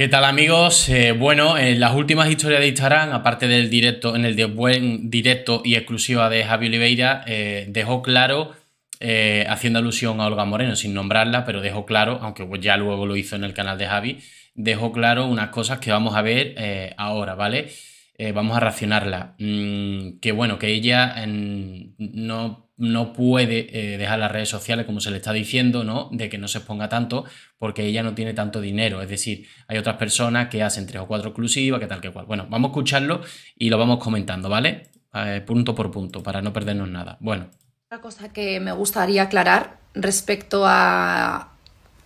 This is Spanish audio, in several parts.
¿Qué tal amigos? Eh, bueno, en eh, las últimas historias de Instagram, aparte del directo, en el buen directo y exclusiva de Javi Oliveira, eh, dejó claro, haciendo alusión a Olga Moreno, sin nombrarla, pero dejó claro, aunque pues ya luego lo hizo en el canal de Javi, dejó claro unas cosas que vamos a ver ahora, ¿vale? vamos a racionarla. Mm, que bueno, que ella no no puede eh, dejar las redes sociales, como se le está diciendo, ¿no? De que no se exponga tanto, porque ella no tiene tanto dinero. Es decir, hay otras personas que hacen tres o cuatro exclusivas, que tal que cual. Bueno, vamos a escucharlo y lo vamos comentando, ¿vale? Eh, punto por punto, para no perdernos nada. Bueno. Otra cosa que me gustaría aclarar respecto a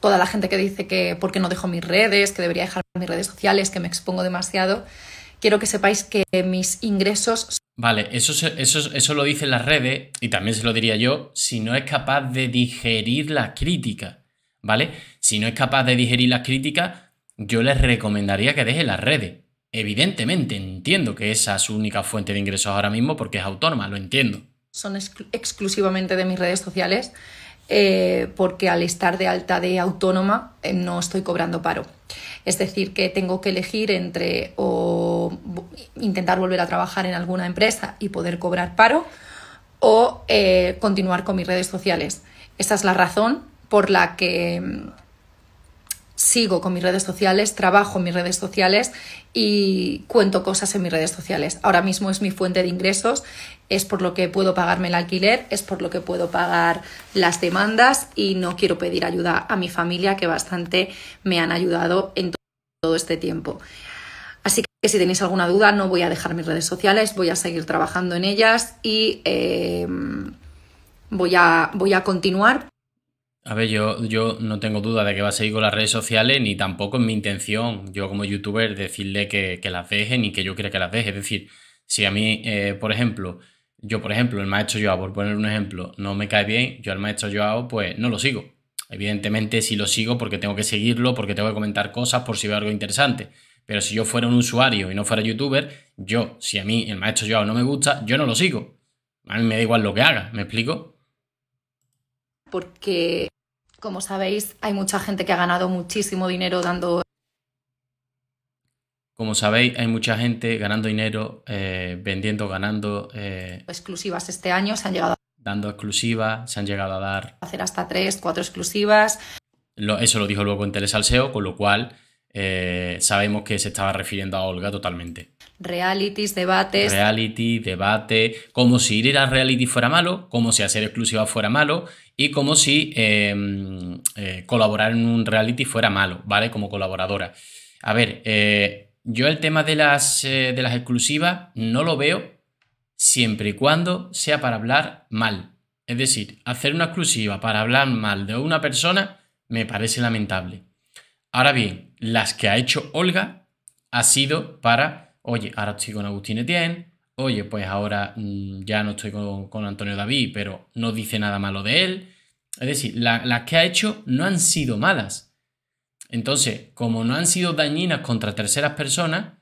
toda la gente que dice que porque no dejo mis redes, que debería dejar mis redes sociales, que me expongo demasiado quiero que sepáis que mis ingresos... Vale, eso, eso, eso lo dicen las redes y también se lo diría yo, si no es capaz de digerir la crítica, ¿vale? Si no es capaz de digerir las críticas, yo les recomendaría que deje las redes. Evidentemente, entiendo que esa es su única fuente de ingresos ahora mismo porque es autónoma, lo entiendo. Son exclusivamente de mis redes sociales. Eh, porque al estar de alta de autónoma eh, no estoy cobrando paro. Es decir, que tengo que elegir entre o intentar volver a trabajar en alguna empresa y poder cobrar paro o eh, continuar con mis redes sociales. Esa es la razón por la que mm, sigo con mis redes sociales, trabajo en mis redes sociales y cuento cosas en mis redes sociales. Ahora mismo es mi fuente de ingresos, es por lo que puedo pagarme el alquiler, es por lo que puedo pagar las demandas y no quiero pedir ayuda a mi familia que bastante me han ayudado en todo este tiempo. Así que si tenéis alguna duda, no voy a dejar mis redes sociales, voy a seguir trabajando en ellas y eh, voy, a, voy a continuar a ver, yo, yo no tengo duda de que va a seguir con las redes sociales, ni tampoco es mi intención, yo como youtuber, decirle que, las deje, ni que yo quiera que las deje. Es decir, si a mí, eh, por ejemplo, yo, por ejemplo, el maestro Joao, por poner un ejemplo, no me cae bien, yo al maestro Joao, pues no lo sigo. Evidentemente, si lo sigo, porque tengo que seguirlo, porque tengo que comentar cosas, por si veo algo interesante. Pero si yo fuera un usuario y no fuera youtuber, yo, si a mí el maestro Joao no me gusta, yo no lo sigo. A mí me da igual lo que haga, ¿me explico? Porque como sabéis, hay mucha gente que ha ganado muchísimo dinero dando... Como sabéis, hay mucha gente ganando dinero, eh, vendiendo, ganando... Eh, exclusivas este año se han llegado a... Dando exclusivas, se han llegado a dar... Hacer hasta tres, cuatro exclusivas. eso lo dijo luego en Telesalseo, con lo cual eh, sabemos que se estaba refiriendo a Olga totalmente. Realities, debates. Reality, debate. Como si ir a reality fuera malo, como si hacer exclusiva fuera malo, y como si em, eh, colaborar en un reality fuera malo, ¿vale? Como colaboradora. A ver, eh, yo el tema de las, eh, de las exclusivas no lo veo siempre y cuando sea para hablar mal. Es decir, hacer una exclusiva para hablar mal de una persona me parece lamentable. Ahora bien, las que ha hecho Olga ha sido para, oye, ahora estoy con Agustín Etienne, oye, pues ahora mm, ya no estoy con, Antonio David, pero no dice nada malo de él. Es decir, las que ha hecho no han sido malas. Entonces, como no han sido dañinas contra terceras personas,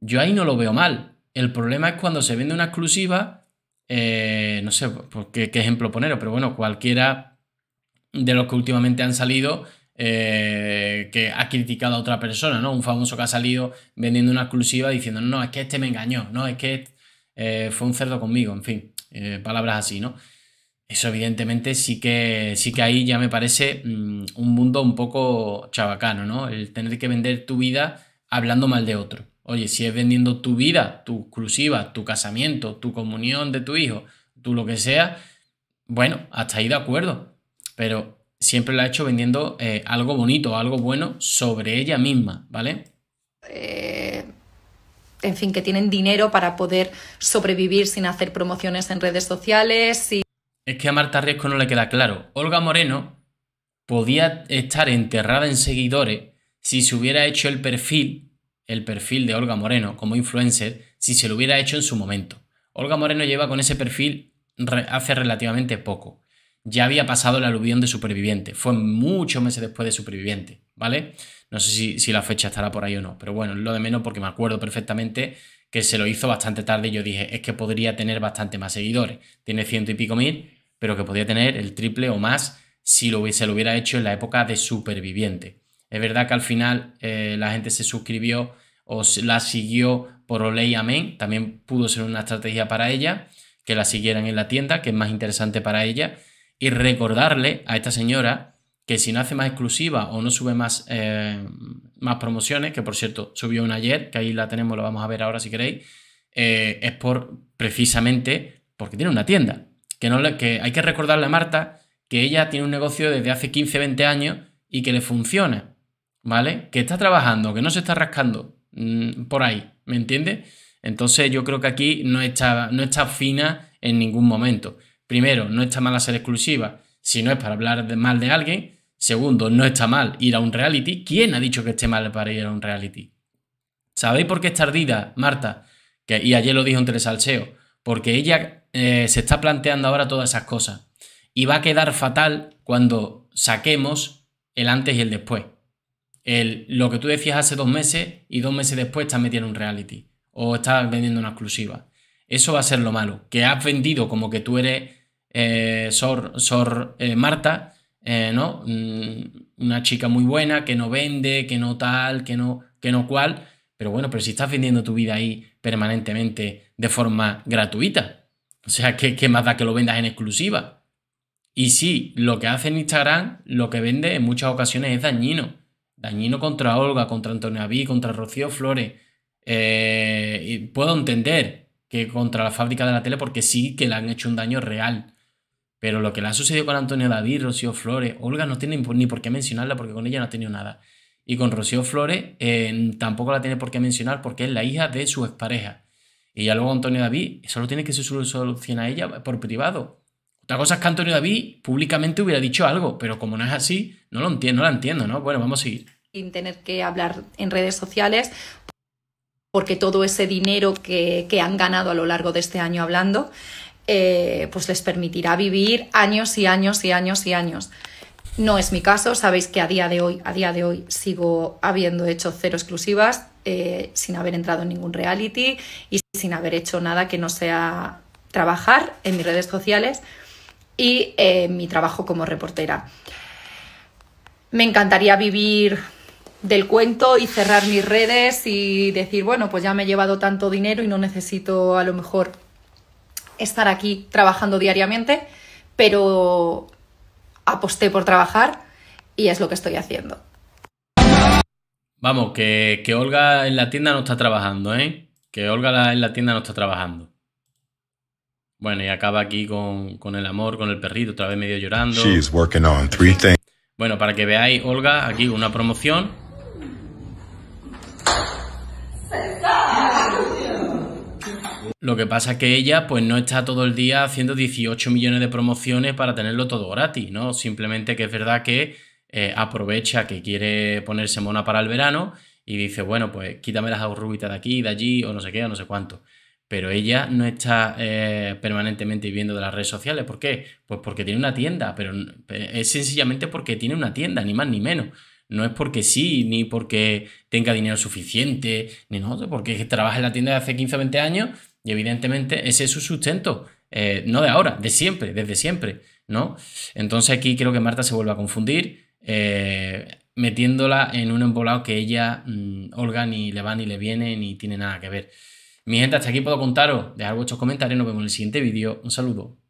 yo ahí no lo veo mal. El problema es cuando se vende una exclusiva, eh, no sé por pues, qué, ejemplo poner, pero bueno, cualquiera de los que últimamente han salido eh, que ha criticado a otra persona, ¿no? Un famoso que ha salido vendiendo una exclusiva diciendo, no, es que este me engañó, no, es que eh, fue un cerdo conmigo, en fin, eh, palabras así, ¿no? Eso evidentemente sí que, sí que ahí ya me parece mm, un mundo un poco chabacano, ¿no? El tener que vender tu vida hablando mal de otro. Oye, si es vendiendo tu vida, tu exclusiva, tu casamiento, tu comunión de tu hijo, tú lo que sea, bueno, hasta ahí de acuerdo. Pero siempre la ha hecho vendiendo eh, algo bonito, algo bueno sobre ella misma, ¿vale? Eh en fin, que tienen dinero para poder sobrevivir sin hacer promociones en redes sociales. Y... Es que a Marta Riesco no le queda claro. Olga Moreno podía estar enterrada en seguidores si se hubiera hecho el perfil, el perfil de Olga Moreno como influencer, si se lo hubiera hecho en su momento. Olga Moreno lleva con ese perfil hace relativamente poco. Ya había pasado la aluvión de Superviviente. Fue muchos meses después de Superviviente. ¿vale? No sé si, la fecha estará por ahí o no, pero bueno, lo de menos porque me acuerdo perfectamente que se lo hizo bastante tarde y yo dije, es que podría tener bastante más seguidores. Tiene ciento y pico mil, pero que podría tener el triple o más si lo hubiese, lo hubiera hecho en la época de superviviente. Es verdad que al final eh, la gente se suscribió o la siguió por Olay Amén, también pudo ser una estrategia para ella, que la siguieran en la tienda, que es más interesante para ella, y recordarle a esta señora que si no hace más exclusiva o no sube más, eh, más promociones, que por cierto subió una ayer, que ahí la tenemos, la vamos a ver ahora si queréis, eh, es por precisamente porque tiene una tienda. Que, no que hay que recordarle a Marta que ella tiene un negocio desde hace 15, 20 años y que le funciona, ¿vale? Que está trabajando, que no se está rascando mm, por ahí, ¿me entiendes? Entonces yo creo que aquí no está, no está fina en ningún momento. Primero, no está mal a ser exclusiva si no es para hablar mal de alguien. Segundo, no está mal ir a un reality. ¿Quién ha dicho que esté mal para ir a un reality? ¿Sabéis por qué es tardida, Marta? Que, y ayer lo dijo entre salseo. Porque ella eh, se está planteando ahora todas esas cosas. Y va a quedar fatal cuando saquemos el antes y el después. lo que tú decías hace dos meses y dos meses después estás metiendo un reality o estás vendiendo una exclusiva. Eso va a ser lo malo, que has vendido como que tú eres eh, Sor, eh, Marta, eh, ¿no? Mm, una chica muy buena, que no vende, que no tal, que no, que no cual. Pero bueno, pero si estás vendiendo tu vida ahí permanentemente de forma gratuita. O sea, ¿qué, qué más da que lo vendas en exclusiva? Y sí, lo que hace en Instagram, lo que vende en muchas ocasiones es dañino. Dañino contra Olga, contra Antonio Aví, contra Rocío Flores. y puedo entender que contra la fábrica de la tele porque sí que le han hecho un daño real. Pero lo que le ha sucedido con Antonio David, Rocío Flores, Olga no tiene ni por qué mencionarla porque con ella no ha tenido nada. Y con Rocío Flores eh, tampoco la tiene por qué mencionar porque es la hija de su expareja. Y ya luego Antonio David, solo tiene que a ella por privado. Otra cosa es que Antonio David públicamente hubiera dicho algo, pero como no es así, no lo entiendo, no la entiendo, ¿no? Bueno, vamos a seguir. Sin tener que hablar en redes sociales, porque todo ese dinero que, que han ganado a lo largo de este año hablando eh, pues les permitirá vivir años y años y años y años. No es mi caso, sabéis que a día de hoy, a día de hoy sigo habiendo hecho cero exclusivas, eh, sin haber entrado en ningún reality y sin haber hecho nada que no sea trabajar en mis redes sociales y eh, mi trabajo como reportera. Me encantaría vivir del cuento y cerrar mis redes y decir, bueno, pues ya me he llevado tanto dinero y no necesito a lo mejor estar aquí trabajando diariamente, pero aposté por trabajar y es lo que estoy haciendo. Vamos, que, Olga en la tienda no está trabajando, ¿eh? Que Olga en la tienda no está trabajando. Bueno, y acaba aquí con, el amor, con el perrito, otra vez medio llorando. Bueno, para que veáis, Olga, aquí una promoción. Lo que pasa es que ella pues no está todo el día haciendo 18 millones de promociones para tenerlo todo gratis, ¿no? Simplemente que es verdad que eh, aprovecha que quiere ponerse mona para el verano y dice, bueno, pues quítame las aurrubitas de aquí, de allí, o no sé qué, o no sé cuánto. Pero ella no está eh, permanentemente viviendo de las redes sociales. ¿Por qué? Pues porque tiene una tienda, pero eh, es sencillamente porque tiene una tienda, ni más ni menos. No es porque sí, ni porque tenga dinero suficiente, ni no, porque trabaja en la tienda de hace 15 o 20 años y evidentemente ese es su sustento, eh, no de ahora, de siempre, desde siempre, ¿no? Entonces aquí creo que Marta se vuelve a confundir, eh, metiéndola en un embolado que ella, mm, Olga, ni le va ni le viene, ni tiene nada que ver. Mi gente, hasta aquí puedo contaros. Dejad vuestros comentarios, nos vemos en el siguiente vídeo. Un saludo.